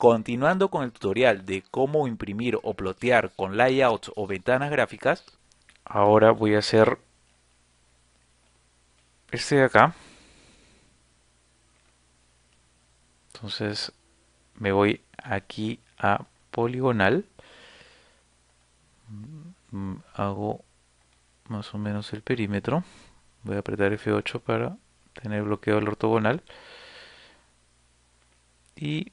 Continuando con el tutorial de cómo imprimir o plotear con layouts o ventanas gráficas, ahora voy a hacer este de acá. Entonces me voy aquí a poligonal. Mm, hago más o menos el perímetro. Voy a apretar F8 para tener bloqueado el ortogonal. Y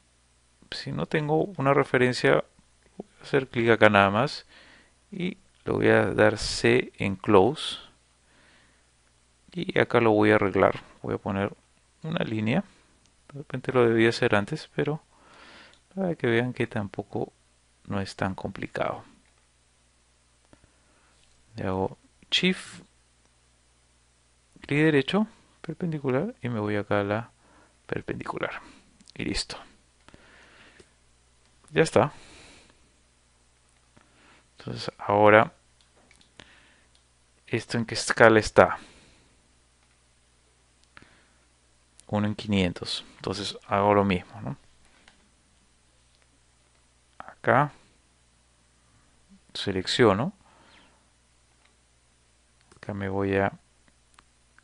si no tengo una referencia, voy a hacer clic acá nada más y le voy a dar C en Close. Y acá lo voy a arreglar. Voy a poner una línea. De repente lo debía hacer antes, pero para que vean que tampoco no es tan complicado. Le hago Shift, clic derecho, perpendicular y me voy acá a la perpendicular. Y listo. Ya está. Entonces ahora, ¿esto en qué escala está? 1 en 500. Entonces hago lo mismo, ¿no? Acá. Selecciono. Acá me voy a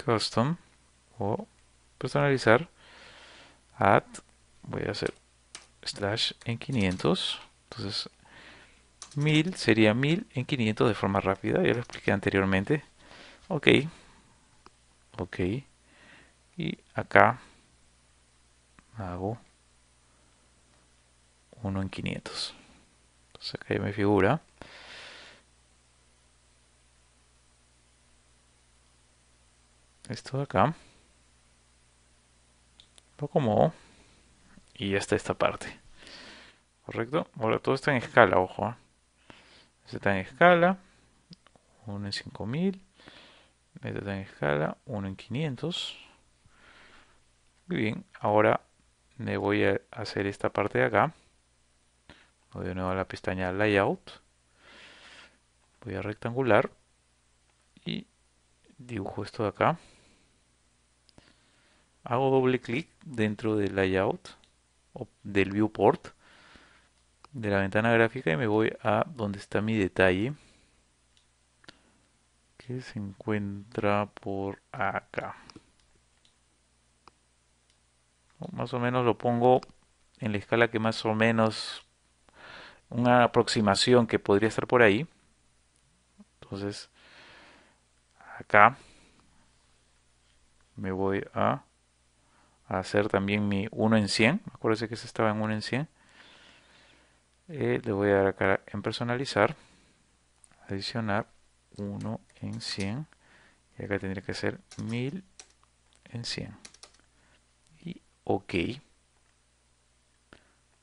Custom o personalizar. Add. Voy a hacer slash en 500. Entonces 1000 sería 1000 en 500 de forma rápida, ya lo expliqué anteriormente. Ok. Ok. Y acá hago 1 en 500. Entonces acá ya me figura. Esto de acá. Lo acomodo y está esta parte. ¿Correcto? Ahora todo está en escala, ojo. está en escala. 1 en 5000. Este está en escala. 1 en 500. Muy este bien. Ahora me voy a hacer esta parte de acá. Voy de nuevo a la pestaña Layout. Voy a rectangular. Y dibujo esto de acá. Hago doble clic dentro del layout del viewport de la ventana gráfica y me voy a donde está mi detalle que se encuentra por acá más o menos lo pongo en la escala que más o menos una aproximación que podría estar por ahí entonces acá me voy a a hacer también mi 1 en 100. Acuérdense que ese estaba en 1 en 100. Eh, le voy a dar acá en personalizar. Adicionar 1 en 100. Y acá tendría que ser 1000 en 100. Y OK.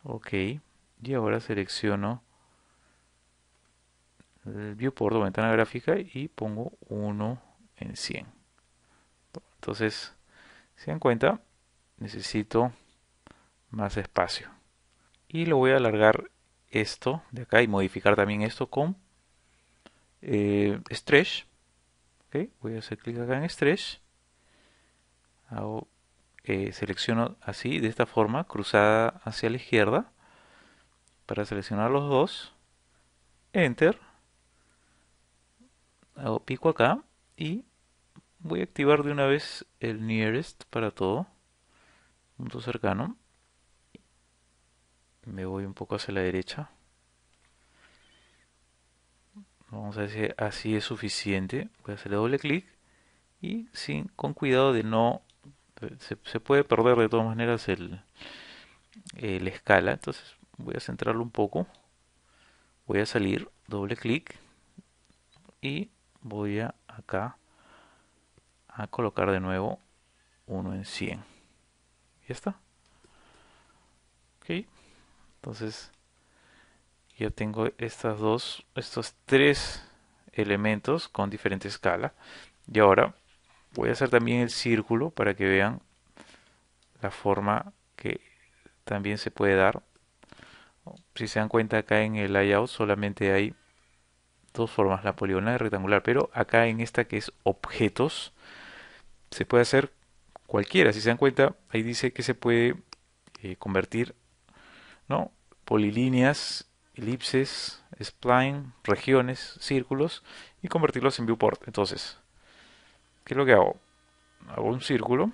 OK. Y ahora selecciono el viewport o ventana gráfica y pongo 1 en 100. Entonces, se dan cuenta, necesito más espacio y lo voy a alargar esto de acá y modificar también esto con eh, stretch voy a hacer clic acá en stretch eh, selecciono así de esta forma cruzada hacia la izquierda para seleccionar los dos enter hago pico acá y voy a activar de una vez el nearest para todo punto cercano me voy un poco hacia la derecha vamos a decir así es suficiente voy a hacer doble clic y sin con cuidado de no se, puede perder de todas maneras el, la escala entonces voy a centrarlo un poco voy a salir doble clic y voy a acá a colocar de nuevo uno en 100 ya está. entonces yo tengo estas dos, estos tres elementos con diferente escala. Y ahora voy a hacer también el círculo para que vean la forma que también se puede dar. Si se dan cuenta acá en el layout solamente hay dos formas, la poligonal y rectangular, pero acá en esta que es objetos se puede hacer cualquiera. Si se dan cuenta, ahí dice que se puede eh, convertir, ¿no? Polilíneas, elipses, spline, regiones, círculos y convertirlos en viewport. Entonces, ¿qué es lo que hago? Hago un círculo.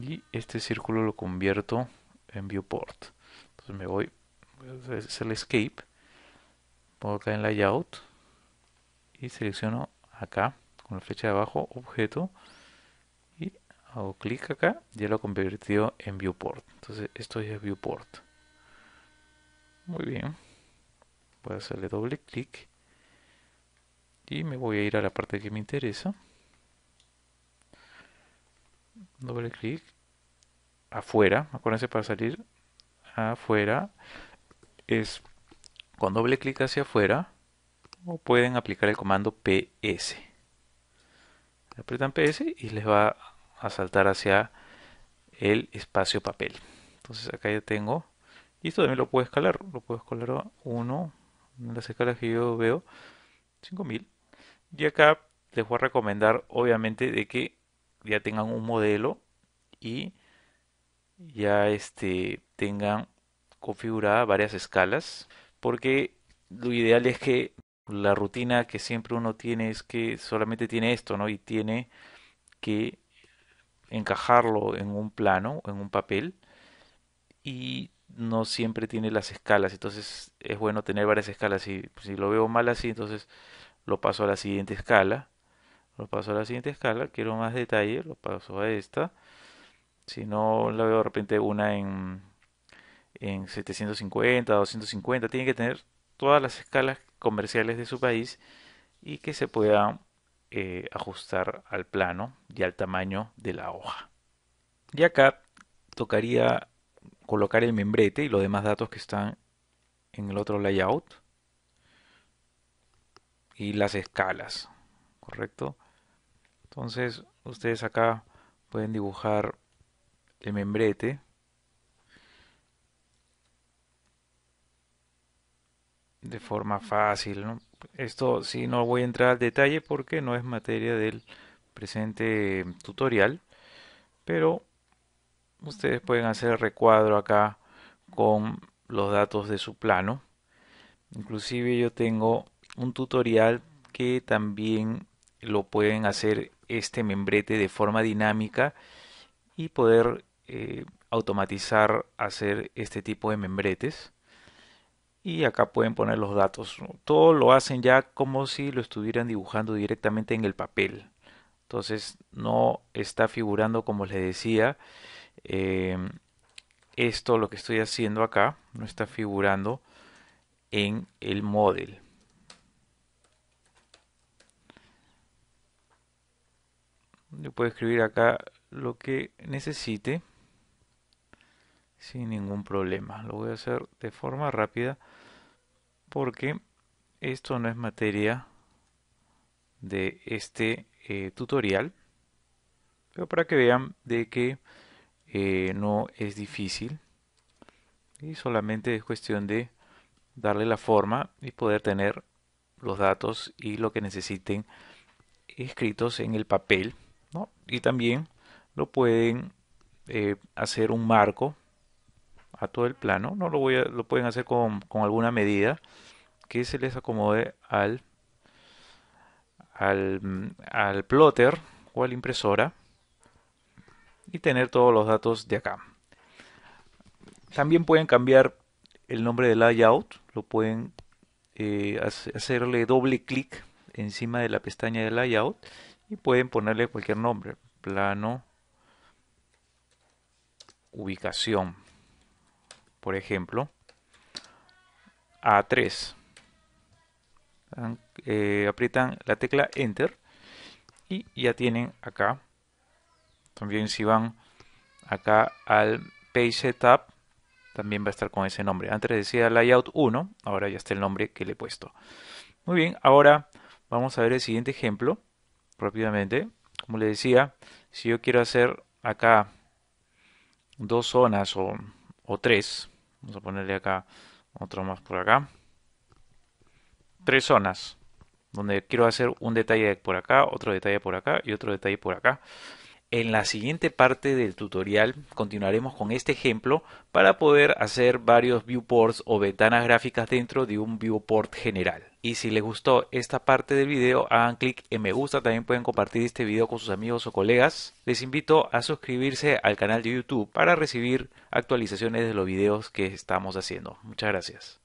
Y este círculo lo convierto en viewport. Entonces me voy, voy a hacer el escape pongo acá en layout y selecciono acá con la flecha de abajo objeto y hago clic acá ya lo convirtió en viewport entonces esto ya es viewport muy bien voy a hacerle doble clic y me voy a ir a la parte que me interesa doble clic afuera acuérdense para salir afuera es con doble clic hacia afuera o pueden aplicar el comando PS. Le apretan PS y les va a saltar hacia el espacio papel. Entonces acá ya tengo. Y esto también lo puedo escalar. Lo puedo escalar a 1. En las escalas que yo veo. 5000. Y acá les voy a recomendar obviamente de que ya tengan un modelo. Y ya este, tengan configuradas varias escalas porque lo ideal es que la rutina que siempre uno tiene es que solamente tiene esto, ¿no? Y tiene que encajarlo en un plano, en un papel, y no siempre tiene las escalas, entonces es bueno tener varias escalas. Si, si lo veo mal así, entonces lo paso a la siguiente escala, lo paso a la siguiente escala, quiero más detalle, lo paso a esta. Si no, la veo de repente una en en 750, 250, tiene que tener todas las escalas comerciales de su país y que se pueda eh, ajustar al plano y al tamaño de la hoja. Y acá tocaría colocar el membrete y los demás datos que están en el otro layout y las escalas, ¿correcto? Entonces ustedes acá pueden dibujar el membrete de forma fácil. Esto sí no voy a entrar al detalle porque no es materia del presente tutorial, pero ustedes pueden hacer el recuadro acá con los datos de su plano. Inclusive yo tengo un tutorial que también lo pueden hacer este membrete de forma dinámica y poder eh, automatizar hacer este tipo de membretes y acá pueden poner los datos. Todo lo hacen ya como si lo estuvieran dibujando directamente en el papel. Entonces no está figurando como les decía. Em, esto lo que estoy haciendo acá no está figurando en el model. Yo puedo escribir acá lo que necesite sin ningún problema. Lo voy a hacer de forma rápida porque esto no es materia de este eh, tutorial. Pero para que vean de que eh, no es difícil y solamente es cuestión de darle la forma y poder tener los datos y lo que necesiten escritos en el papel y también lo pueden eh, hacer un marco a todo el plano, no lo, voy a, lo pueden hacer con, con, alguna medida que se les acomode al, al, plotter o a la impresora y tener todos los datos de acá. También pueden cambiar el nombre del layout, lo pueden eh, hacerle doble clic encima de la pestaña del layout y pueden ponerle cualquier nombre, plano, ubicación por ejemplo, A3. Eh, aprietan la tecla Enter y ya tienen acá. También si van acá al Page Setup, también va a estar con ese nombre. Antes decía Layout 1, ahora ya está el nombre que le he puesto. Muy bien, ahora vamos a ver el siguiente ejemplo rápidamente. Como le decía, si yo quiero hacer acá dos zonas o, o tres, Vamos a ponerle acá otro más por acá. Tres zonas. Donde quiero hacer un detalle por acá, otro detalle por acá y otro detalle por acá. En la siguiente parte del tutorial continuaremos con este ejemplo para poder hacer varios viewports o ventanas gráficas dentro de un viewport general. Y si les gustó esta parte del video, hagan clic en me gusta. También pueden compartir este video con sus amigos o colegas. Les invito a suscribirse al canal de YouTube para recibir actualizaciones de los videos que estamos haciendo. Muchas gracias.